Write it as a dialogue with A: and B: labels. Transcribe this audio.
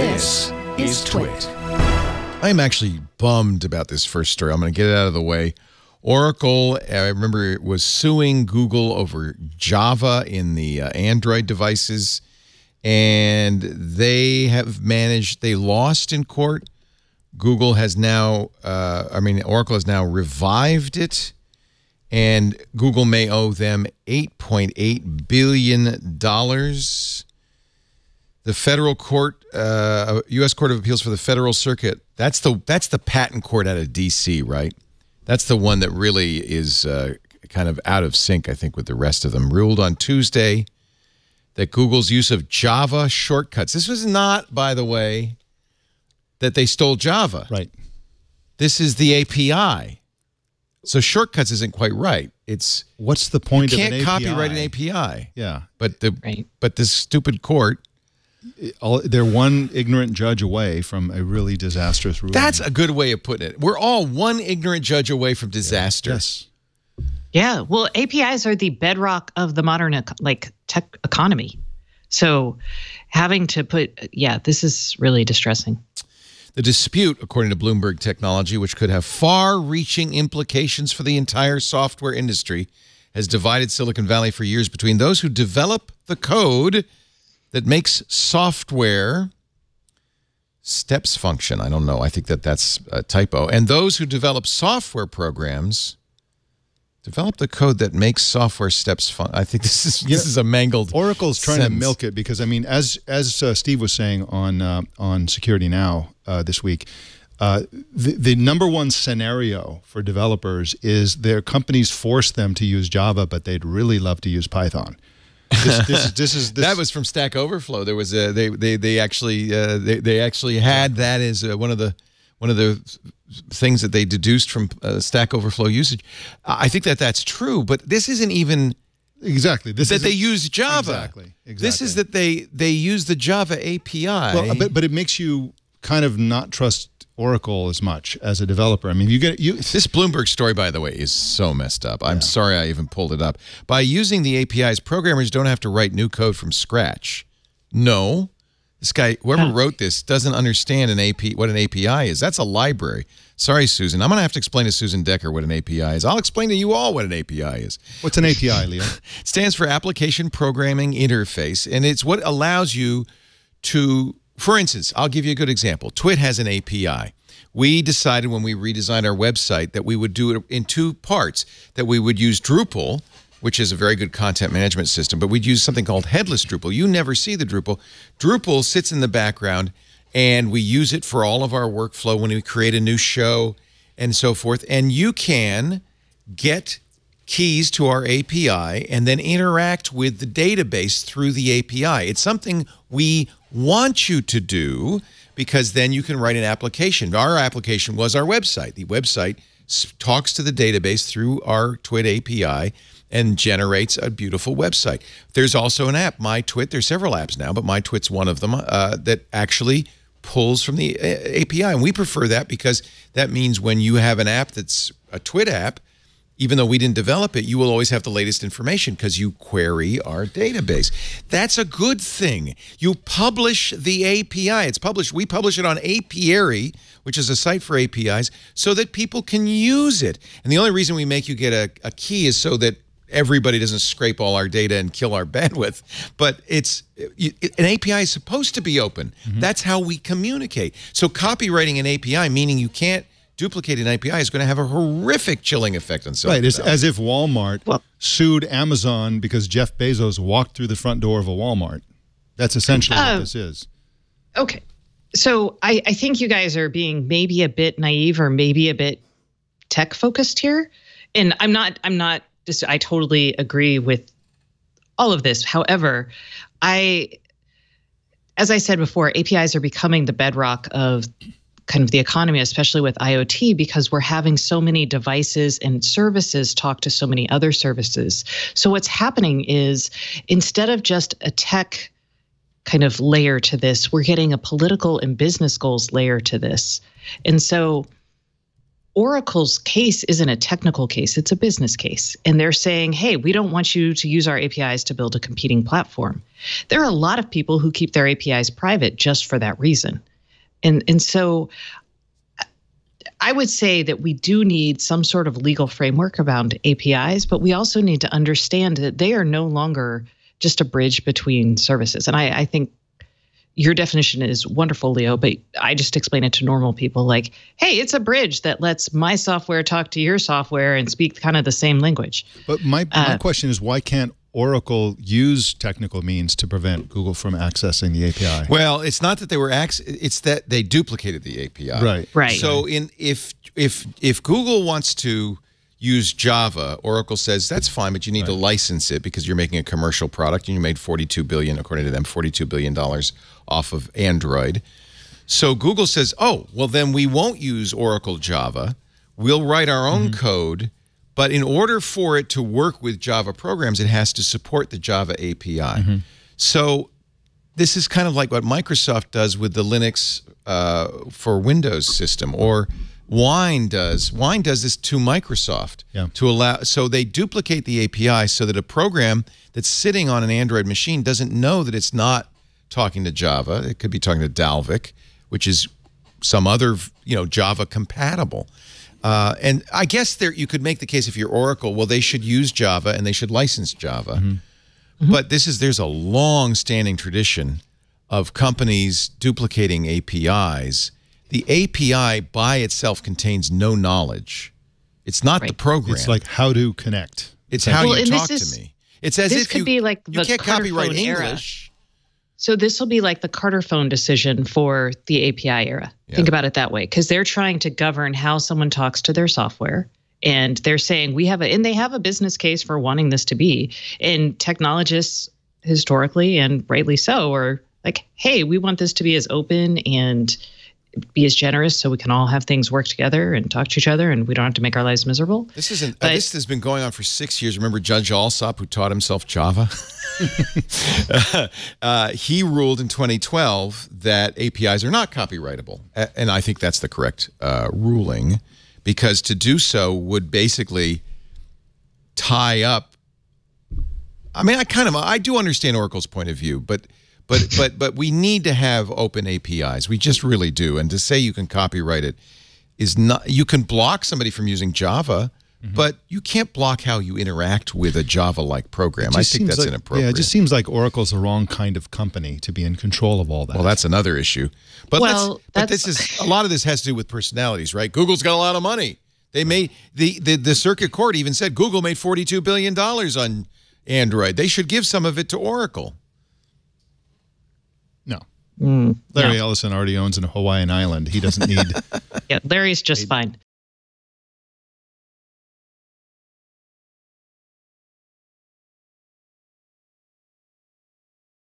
A: This is Twit. I'm actually bummed about this first story. I'm going to get it out of the way. Oracle, I remember, it was suing Google over Java in the uh, Android devices, and they have managed, they lost in court. Google has now, uh, I mean, Oracle has now revived it, and Google may owe them $8.8 8.8 billion dollars dollars the federal court, uh, U.S. Court of Appeals for the Federal Circuit. That's the that's the patent court out of D.C. Right? That's the one that really is uh, kind of out of sync, I think, with the rest of them. Ruled on Tuesday that Google's use of Java shortcuts. This was not, by the way, that they stole Java. Right. This is the API. So shortcuts isn't quite right. It's what's the point? You can't an copyright an API. Yeah. But the right. but this stupid court all, they're one ignorant judge away from a really disastrous ruling. That's a good way of putting it. We're all one ignorant judge away from disaster. Yeah. Yes.
B: Yeah. Well, APIs are the bedrock of the modern like tech economy. So having to put yeah, this is really distressing.
A: The dispute, according to Bloomberg Technology, which could have far-reaching implications for the entire software industry, has divided Silicon Valley for years between those who develop the code – that makes software steps function. I don't know. I think that that's a typo. And those who develop software programs develop the code that makes software steps fun. I think this is yeah. this is a mangled. Oracle's trying sentence. to milk it because I mean, as as uh, Steve was saying on
C: uh, on Security Now uh, this week. Uh, the, the number one scenario for developers is their companies force them to use Java, but they'd really love to use Python.
A: This, this, is this. that was from Stack Overflow. There was a, they they they actually uh, they they actually had that as uh, one of the one of the things that they deduced from uh, Stack Overflow usage. I think that that's true, but this isn't even exactly this that they use Java. Exactly, exactly. This is that they they use the Java API. Well, uh, but but it makes you kind of not trust Oracle as much as a developer. I mean, you get you. This Bloomberg story, by the way, is so messed up. I'm yeah. sorry I even pulled it up. By using the APIs, programmers don't have to write new code from scratch. No, this guy, whoever wrote this, doesn't understand an AP what an API is. That's a library. Sorry, Susan. I'm going to have to explain to Susan Decker what an API is. I'll explain to you all what an API is. What's an API, Leo? stands for Application Programming Interface, and it's what allows you to for instance, I'll give you a good example. Twit has an API. We decided when we redesigned our website that we would do it in two parts, that we would use Drupal, which is a very good content management system, but we'd use something called headless Drupal. You never see the Drupal. Drupal sits in the background, and we use it for all of our workflow when we create a new show and so forth. And you can get keys to our API and then interact with the database through the API. It's something we want you to do because then you can write an application. Our application was our website. The website talks to the database through our Twit API and generates a beautiful website. There's also an app, MyTwit. There's several apps now, but MyTwit's one of them uh, that actually pulls from the uh, API. And we prefer that because that means when you have an app that's a Twit app, even though we didn't develop it, you will always have the latest information because you query our database. That's a good thing. You publish the API. It's published. We publish it on Apiary, which is a site for APIs, so that people can use it. And the only reason we make you get a, a key is so that everybody doesn't scrape all our data and kill our bandwidth. But it's an API is supposed to be open. Mm -hmm. That's how we communicate. So copywriting an API, meaning you can't – duplicating API is going to have a horrific chilling effect on Silicon Right,
C: it's as if Walmart well, sued Amazon because Jeff Bezos walked through the front door of a Walmart. That's essentially uh, what oh. this
A: is.
B: Okay. So I, I think you guys are being maybe a bit naive or maybe a bit tech focused here. And I'm not, I'm not, just, I totally agree with all of this. However, I, as I said before, APIs are becoming the bedrock of kind of the economy, especially with IoT, because we're having so many devices and services talk to so many other services. So, what's happening is instead of just a tech kind of layer to this, we're getting a political and business goals layer to this. And so, Oracle's case isn't a technical case, it's a business case. And they're saying, hey, we don't want you to use our APIs to build a competing platform. There are a lot of people who keep their APIs private just for that reason. And and so I would say that we do need some sort of legal framework around APIs, but we also need to understand that they are no longer just a bridge between services. And I, I think your definition is wonderful, Leo, but I just explain it to normal people like, hey, it's a bridge that lets my software talk to your software and speak kind of the same language.
C: But my, my uh, question is why can't Oracle used technical means to prevent Google from accessing the API.
A: Well, it's not that they were ac- it's that they duplicated the API. Right. Right. So in if if if Google wants to use Java, Oracle says that's fine, but you need right. to license it because you're making a commercial product and you made 42 billion according to them 42 billion dollars off of Android. So Google says, "Oh, well then we won't use Oracle Java. We'll write our own mm -hmm. code." But in order for it to work with Java programs, it has to support the Java API. Mm -hmm. So this is kind of like what Microsoft does with the Linux uh, for Windows system or Wine does. Wine does this to Microsoft yeah. to allow so they duplicate the API so that a program that's sitting on an Android machine doesn't know that it's not talking to Java. It could be talking to Dalvik, which is some other, you know, Java compatible. Uh, and I guess there you could make the case if you're Oracle, well, they should use Java and they should license Java. Mm -hmm. But this is there's a long-standing tradition of companies duplicating APIs. The API by itself contains no knowledge. It's not right. the program. It's like how to connect. It's how well, you talk is, to
B: me. It's as if you, like you can't copyright English. Era. So this will be like the Carter phone decision for the API era. Yeah. Think about it that way because they're trying to govern how someone talks to their software and they're saying we have a and they have a business case for wanting this to be and technologists historically and rightly so are like hey we want this to be as open and be as generous so we can all have things work together and talk to each other and we don't have to make our lives miserable. This isn't but, uh,
A: this has been going on for 6 years. Remember Judge Alsop who taught himself Java? uh, he ruled in 2012 that APIs are not copyrightable. And I think that's the correct uh, ruling because to do so would basically tie up I mean I kind of I do understand Oracle's point of view, but but but but we need to have open APIs. We just really do. And to say you can copyright it is not. You can block somebody from using Java. Mm -hmm. But you can't block how you interact with a Java-like program. I think that's like, inappropriate. Yeah, it just
C: seems like Oracle's the wrong kind of company to be in control of all that. Well,
A: that's another issue. But, well, but this is a lot of this has to do with personalities, right? Google's got a lot of money. They made the the, the circuit court even said Google made forty two billion dollars on Android. They should give some of it to Oracle. Mm, Larry no.
C: Ellison already owns an Hawaiian island. He doesn't need.
A: yeah, Larry's just fine.